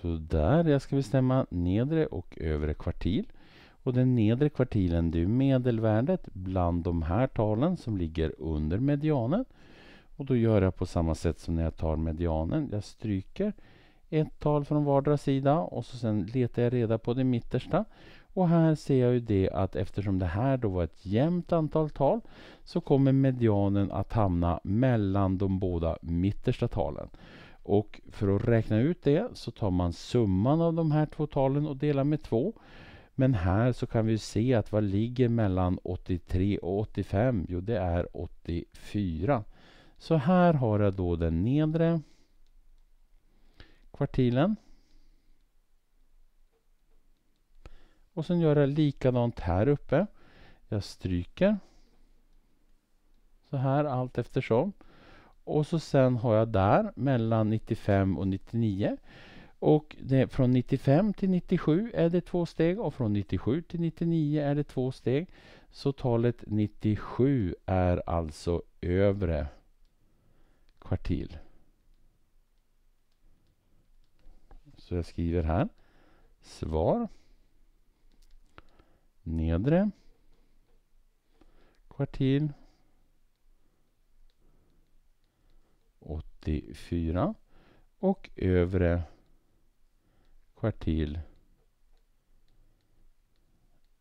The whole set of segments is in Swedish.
Så där, jag ska bestämma nedre och övre kvartil. Och den nedre kvartilen det är medelvärdet bland de här talen som ligger under medianen. Och då gör jag på samma sätt som när jag tar medianen. Jag stryker ett tal från vardera sida och så sen letar jag reda på det mittersta. Och här ser jag ju det att eftersom det här då var ett jämnt antal tal så kommer medianen att hamna mellan de båda mittersta talen. Och för att räkna ut det så tar man summan av de här två talen och delar med 2. Men här så kan vi se att vad ligger mellan 83 och 85? Jo, det är 84. Så här har jag då den nedre kvartilen. Och sen gör jag likadant här uppe. Jag stryker så här allt eftersom. Och så sen har jag där mellan 95 och 99. Och det, från 95 till 97 är det två steg och från 97 till 99 är det två steg. Så talet 97 är alltså övre kvartil. Så jag skriver här svar nedre kvartil 84 och övre kvartil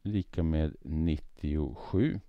lika med 97.